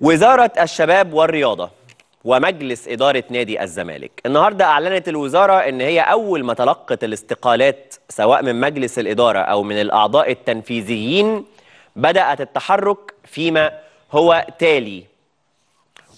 وزارة الشباب والرياضة ومجلس إدارة نادي الزمالك النهاردة أعلنت الوزارة أن هي أول ما تلقت الاستقالات سواء من مجلس الإدارة أو من الأعضاء التنفيذيين بدأت التحرك فيما هو تالي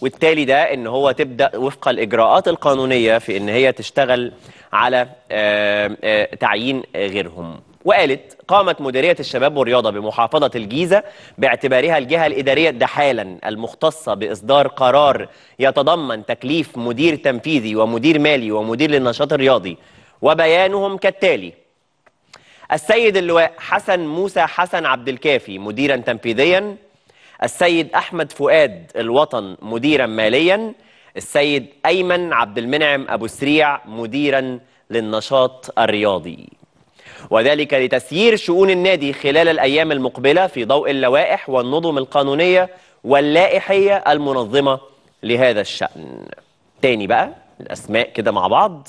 والتالي ده ان هو تبدا وفق الاجراءات القانونيه في ان هي تشتغل على آه، آه، تعيين غيرهم وقالت قامت مديرية الشباب والرياضة بمحافظة الجيزة باعتبارها الجهة الإدارية دحالا المختصة بإصدار قرار يتضمن تكليف مدير تنفيذي ومدير مالي ومدير للنشاط الرياضي وبيانهم كالتالي السيد اللواء حسن موسى حسن عبد الكافي مديرا تنفيذيا السيد أحمد فؤاد الوطن مديرا ماليا السيد أيمن عبد المنعم أبو سريع مديرا للنشاط الرياضي وذلك لتسيير شؤون النادي خلال الأيام المقبلة في ضوء اللوائح والنظم القانونية واللائحية المنظمة لهذا الشأن تاني بقى الأسماء كده مع بعض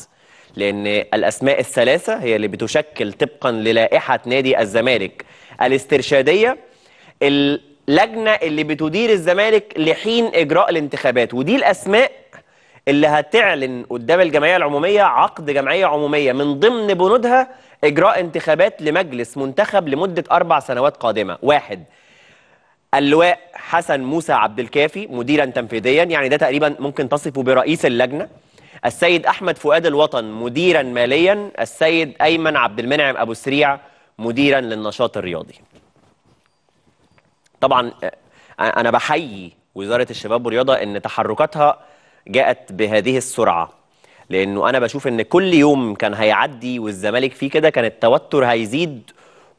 لأن الأسماء الثلاثة هي اللي بتشكل طبقا للائحة نادي الزمالك الاسترشادية اللجنة اللي بتدير الزمالك لحين إجراء الانتخابات ودي الأسماء اللي هتعلن قدام الجمعيه العموميه عقد جمعيه عموميه من ضمن بنودها اجراء انتخابات لمجلس منتخب لمده اربع سنوات قادمه واحد اللواء حسن موسى عبد الكافي مديرا تنفيذيا يعني ده تقريبا ممكن تصفه برئيس اللجنه السيد احمد فؤاد الوطن مديرا ماليا السيد ايمن عبد المنعم ابو السريع مديرا للنشاط الرياضي طبعا آه، انا بحيي وزاره الشباب والرياضه ان تحركاتها جاءت بهذه السرعه لانه انا بشوف ان كل يوم كان هيعدي والزمالك فيه كده كان التوتر هيزيد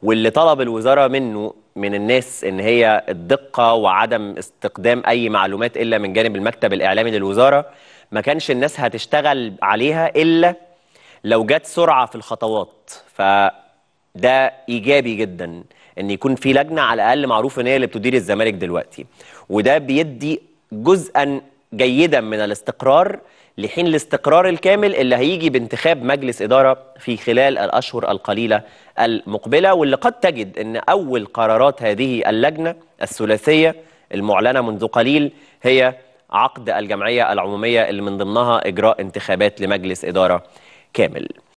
واللي طلب الوزاره منه من الناس ان هي الدقه وعدم استقدام اي معلومات الا من جانب المكتب الاعلامي للوزاره ما كانش الناس هتشتغل عليها الا لو جت سرعه في الخطوات فده ايجابي جدا ان يكون في لجنه على الاقل معروف ان هي اللي بتدير الزمالك دلوقتي وده بيدي جزءا جيدا من الاستقرار لحين الاستقرار الكامل اللي هيجي بانتخاب مجلس إدارة في خلال الأشهر القليلة المقبلة واللي قد تجد أن أول قرارات هذه اللجنة الثلاثية المعلنة منذ قليل هي عقد الجمعية العمومية اللي من ضمنها إجراء انتخابات لمجلس إدارة كامل